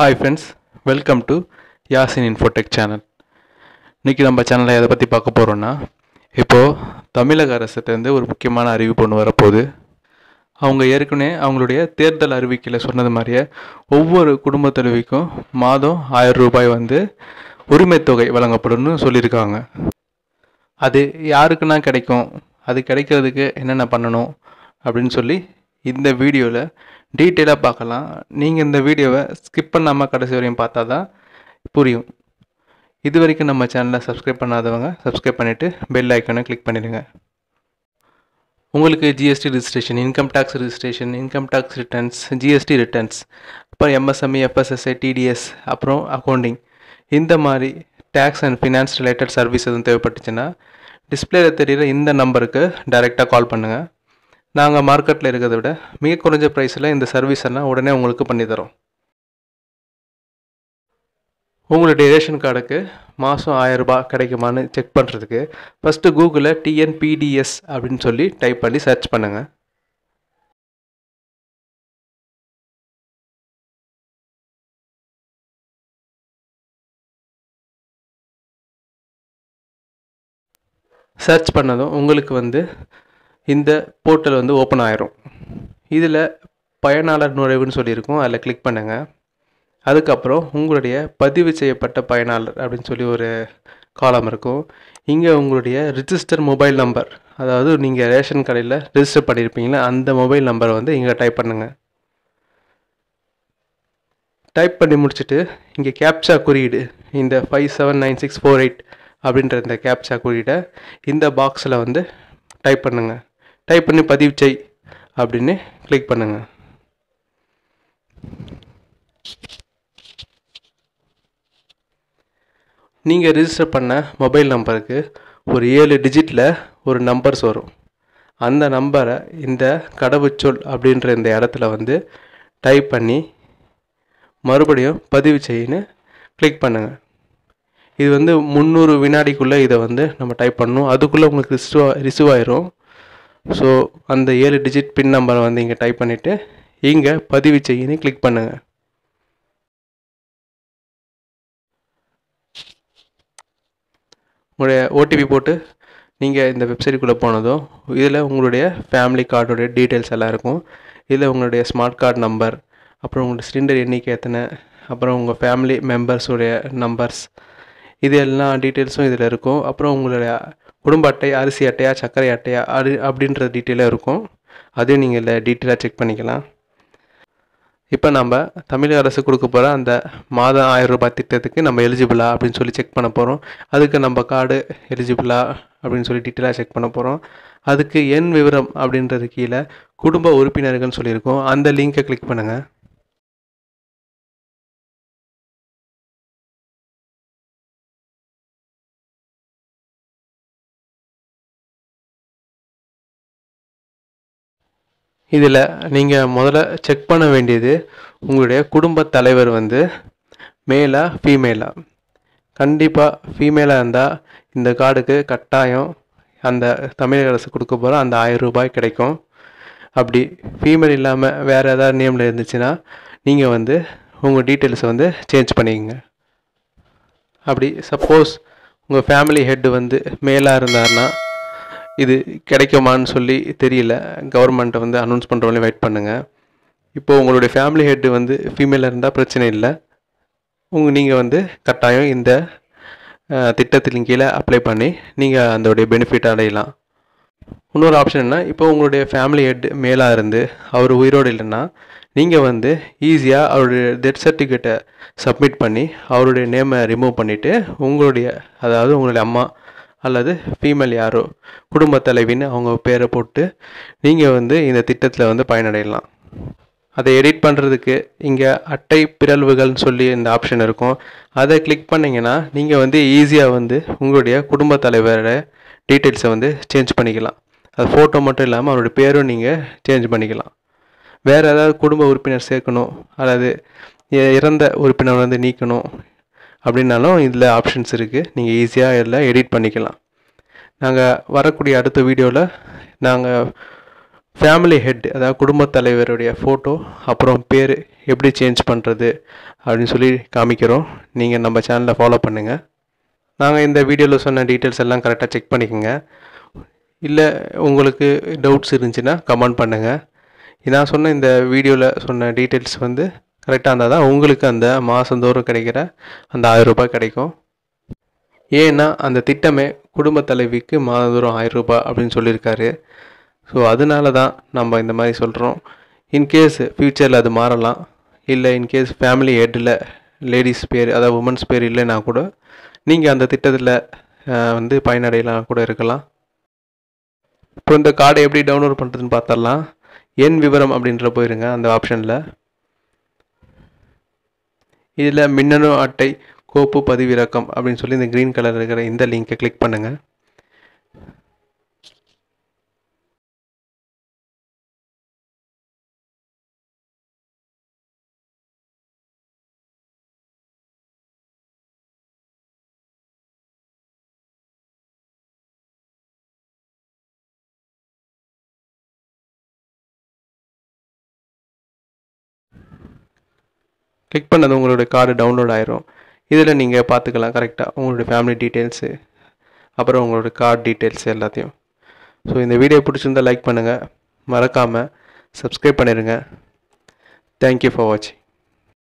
hi friends welcome to Yasin Infotech channel இன்றைக்கி நம்ம சேனலில் எதை பற்றி பார்க்க போகிறோன்னா இப்போது தமிழக அரசுகிட்டேருந்து ஒரு முக்கியமான அறிவிப்பு ஒன்று வரப்போகுது அவங்க ஏற்கனவே அவங்களுடைய தேர்தல் அறிவிக்கையில் சொன்னது மாதிரியே ஒவ்வொரு குடும்ப தலைவிக்கும் மாதம் ஆயிரம் ரூபாய் வந்து உரிமைத்தொகை வழங்கப்படும்னு சொல்லியிருக்காங்க அது யாருக்குன்னா கிடைக்கும் அது கிடைக்கிறதுக்கு என்னென்ன பண்ணணும் அப்படின்னு சொல்லி இந்த வீடியோவில் டீட்டெயிலாக பார்க்கலாம் நீங்கள் இந்த வீடியோவை ஸ்கிப் பண்ணாமல் கடைசி வரையும் பார்த்தா தான் புரியும் இது வரைக்கும் நம்ம சேனலை சப்ஸ்கிரைப் பண்ணாதவங்க சப்ஸ்கிரைப் பண்ணிவிட்டு பெல் ஐக்கனை கிளிக் பண்ணிடுங்க உங்களுக்கு GST registration income tax registration income tax returns GST returns அப்புறம் எம்எஸ்எம்இ எஃப்எஸ்எஸ்ஐ டிடிஎஸ் அப்புறம் அக்கௌண்டிங் இந்த மாதிரி tax and finance related service எதுவும் தேவைப்பட்டுச்சுன்னா டிஸ்பிளேல தெரிகிற இந்த நம்பருக்கு டைரெக்டாக கால் பண்ணுங்கள் நாங்கள் மார்க்கெட்டில் இருக்கிறத விட மிக குறைஞ்ச ப்ரைஸில் இந்த சர்வீஸ் எல்லாம் உடனே உங்களுக்கு பண்ணித்தரோம் உங்களுடைய ரேஷன் கார்டுக்கு மாதம் ரூபா கிடைக்குமான்னு செக் பண்ணுறதுக்கு ஃபஸ்ட்டு கூகுளில் டிஎன்பிடிஎஸ் அப்படின்னு சொல்லி டைப் பண்ணி சர்ச் பண்ணுங்கள் சர்ச் பண்ணதும் உங்களுக்கு வந்து இந்த போர்ட்டல் வந்து ஓப்பன் ஆயிரும் இதில் பயனாளர் நுழைவுன்னு சொல்லியிருக்கோம் அதில் கிளிக் பண்ணுங்கள் அதுக்கப்புறம் உங்களுடைய பதிவு செய்யப்பட்ட பயனாளர் அப்படின்னு சொல்லி ஒரு காலம் இருக்கும் இங்கே உங்களுடைய ரிஜிஸ்டர் மொபைல் நம்பர் அதாவது நீங்கள் ரேஷன் கடையில் ரிஜிஸ்டர் பண்ணியிருப்பீங்களா அந்த மொபைல் நம்பரை வந்து இங்கே டைப் பண்ணுங்கள் டைப் பண்ணி முடிச்சுட்டு இங்கே கேப்சா குறியீடு இந்த five seven nine six four eight அப்படின்ற இந்த கேப்சா குறியீடை இந்த பாக்ஸில் வந்து டைப் பண்ணுங்கள் டைப் பண்ணி பதிவு செய் அப்படின்னு கிளிக் பண்ணுங்கள் நீங்கள் ரிஜிஸ்டர் பண்ண மொபைல் நம்பருக்கு ஒரு ஏழு டிஜிட்டில் ஒரு நம்பர்ஸ் வரும் அந்த நம்பரை இந்த கடவுச்சொல் அப்படின்ற இந்த இடத்துல வந்து டைப் பண்ணி மறுபடியும் பதிவு செய்யின்னு கிளிக் பண்ணுங்கள் இது வந்து முந்நூறு வினாடிக்குள்ளே இதை வந்து நம்ம டைப் பண்ணணும் அதுக்குள்ளே உங்களுக்கு ரிசீவ் ரிசீவ் ஆயிரும் ஸோ அந்த ஏழு டிஜிட் பின் நம்பரை வந்து இங்கே டைப் பண்ணிவிட்டு இங்கே பதிவு செய்யின்னு கிளிக் பண்ணுங்கள் உங்களுடைய ஓடிபி போட்டு நீங்கள் இந்த வெப்சைட்டுக்குள்ளே போனதும் இதில் உங்களுடைய ஃபேமிலி கார்டோடைய டீட்டெயில்ஸ் எல்லாம் இருக்கும் இதில் உங்களுடைய ஸ்மார்ட் கார்டு நம்பர் அப்புறம் உங்களுடைய சிலிண்டர் எண்ணிக்கை எத்தனை அப்புறம் உங்கள் ஃபேமிலி மெம்பர்ஸுடைய நம்பர்ஸ் இது எல்லா டீட்டெயில்ஸும் இதில் இருக்கும் அப்புறம் உங்களுடைய குடும்ப அட்டை அரிசி அட்டையா சர்க்கரை அட்டையா அது அப்படின்ற டீட்டெயிலாக இருக்கும் அதையும் நீங்கள் இல்லை டீட்டெயிலாக செக் பண்ணிக்கலாம் இப்போ நம்ம தமிழக அரசு கொடுக்க போகிற அந்த மாதம் ஆயிரம் ரூபாய் திட்டத்துக்கு நம்ம எலிஜிபிளா அப்படின்னு சொல்லி செக் பண்ண போகிறோம் அதுக்கு நம்ம கார்டு எலிஜிபிளா அப்படின்னு சொல்லி டீட்டெயிலாக செக் பண்ண போகிறோம் அதுக்கு என் விவரம் அப்படின்றது கீழே குடும்ப உறுப்பினர்கள்னு சொல்லியிருக்கோம் அந்த லிங்கை கிளிக் பண்ணுங்கள் இதில் நீங்கள் முதல்ல செக் பண்ண வேண்டியது உங்களுடைய குடும்ப தலைவர் வந்து மேலா ஃபீமேலா கண்டிப்பாக ஃபீமேலாக இருந்தால் இந்த கார்டுக்கு கட்டாயம் அந்த தமிழக அரசு கொடுக்க போகிற அந்த ஆயிரம் ரூபாய் கிடைக்கும் அப்படி ஃபீமேல் இல்லாமல் வேறு ஏதாவது நேமில் இருந்துச்சுன்னா நீங்கள் வந்து உங்கள் டீட்டெயில்ஸை வந்து சேஞ்ச் பண்ணிக்கங்க அப்படி சப்போஸ் உங்கள் ஃபேமிலி ஹெட்டு வந்து மேலாக இருந்தாருன்னா இது கிடைக்குமான்னு சொல்லி தெரியல கவர்மெண்ட்டை வந்து அனௌன்ஸ் பண்ணுறவங்களே வெயிட் பண்ணுங்கள் இப்போது உங்களுடைய ஃபேமிலி ஹெட்டு வந்து ஃபீமேலாக இருந்தால் பிரச்சனை இல்லை உங்கள் நீங்கள் வந்து கட்டாயம் இந்த திட்டத்தின் கீழே அப்ளை பண்ணி நீங்கள் அதோடைய பெனிஃபிட் அடையலாம் இன்னொரு ஆப்ஷன் என்ன இப்போ உங்களுடைய ஃபேமிலி ஹெட் மேலாக இருந்து அவர் உயிரோடு இல்லைன்னா நீங்கள் வந்து ஈஸியாக அவருடைய டெத் சர்டிஃபிகேட்டை சப்மிட் பண்ணி அவருடைய நேமை ரிமூவ் பண்ணிவிட்டு உங்களுடைய அதாவது உங்களுடைய அம்மா அல்லது ஃபீமேல் யாரோ குடும்பத் தலைவின்னு அவங்க பேரை போட்டு நீங்கள் வந்து இந்த திட்டத்தில் வந்து பயனடையலாம் அதை எடிட் பண்ணுறதுக்கு இங்கே அட்டை பிறழ்வுகள்னு சொல்லி இந்த ஆப்ஷன் இருக்கும் அதை கிளிக் பண்ணிங்கன்னா நீங்கள் வந்து ஈஸியாக வந்து உங்களுடைய குடும்ப தலைவரோட டீட்டெயில்ஸை வந்து சேஞ்ச் பண்ணிக்கலாம் அது ஃபோட்டோ மட்டும் இல்லாமல் அவருடைய பேரும் நீங்கள் சேஞ்ச் பண்ணிக்கலாம் வேறு ஏதாவது குடும்ப உறுப்பினர் சேர்க்கணும் அல்லது இறந்த உறுப்பினர் வந்து நீக்கணும் அப்படின்னாலும் இதில் ஆப்ஷன்ஸ் இருக்குது நீங்கள் ஈஸியாக இதில் எடிட் பண்ணிக்கலாம் நாங்கள் வரக்கூடிய அடுத்த வீடியோவில் நாங்கள் ஃபேமிலி ஹெட் அதாவது குடும்பத் தலைவருடைய ஃபோட்டோ அப்புறம் பேர் எப்படி சேஞ்ச் பண்ணுறது அப்படின்னு சொல்லி காமிக்கிறோம் நீங்கள் நம்ம சேனலை ஃபாலோ பண்ணுங்கள் நாங்கள் இந்த வீடியோவில் சொன்ன டீட்டெயில்ஸ் எல்லாம் கரெக்டாக செக் பண்ணிக்கோங்க இல்லை உங்களுக்கு டவுட்ஸ் இருந்துச்சுன்னா கமெண்ட் பண்ணுங்கள் நான் சொன்ன இந்த வீடியோவில் சொன்ன டீட்டெயில்ஸ் வந்து கரெக்டாக இருந்தால் தான் உங்களுக்கு அந்த மாதந்தோறும் கிடைக்கிற அந்த ரூபாய் கிடைக்கும் ஏன்னா அந்த திட்டமே குடும்ப தலைவிக்கு மாதந்தோறும் ரூபாய் அப்படின்னு சொல்லியிருக்காரு ஸோ அதனால தான் நம்ம இந்த மாதிரி சொல்கிறோம் இன்கேஸ் ஃப்யூச்சரில் அது மாறலாம் இல்லை இன்கேஸ் ஃபேமிலி ஹெட்டில் லேடிஸ் பேர் அதாவது உமன்ஸ் பேர் இல்லைன்னா கூட நீங்கள் அந்த திட்டத்தில் வந்து பயனடையலாம் கூட இருக்கலாம் இப்போ இந்த கார்டை எப்படி டவுன்லோட் பண்ணுறதுன்னு பார்த்துடலாம் என் விவரம் அப்படின்ற போயிருங்க அந்த ஆப்ஷனில் இதில் மின்னணு அட்டை கோப்பு பதிவிறக்கம் அப்படின்னு சொல்லி இந்த க்ரீன் கலர் இருக்கிற இந்த லிங்க்கை கிளிக் பண்ணுங்கள் கிளிக் பண்ணது உங்களுடைய கார்டு டவுன்லோட் ஆயிரும் இதில் நீங்கள் பார்த்துக்கலாம் கரெக்டாக உங்களுடைய ஃபேமிலி டீட்டெயில்ஸு அப்புறம் உங்களோட கார்டு டீட்டெயில்ஸ் எல்லாத்தையும் ஸோ இந்த வீடியோ பிடிச்சிருந்தால் லைக் பண்ணுங்கள் மறக்காமல் சப்ஸ்கிரைப் பண்ணிடுங்க தேங்க்யூ ஃபார் வாட்சிங்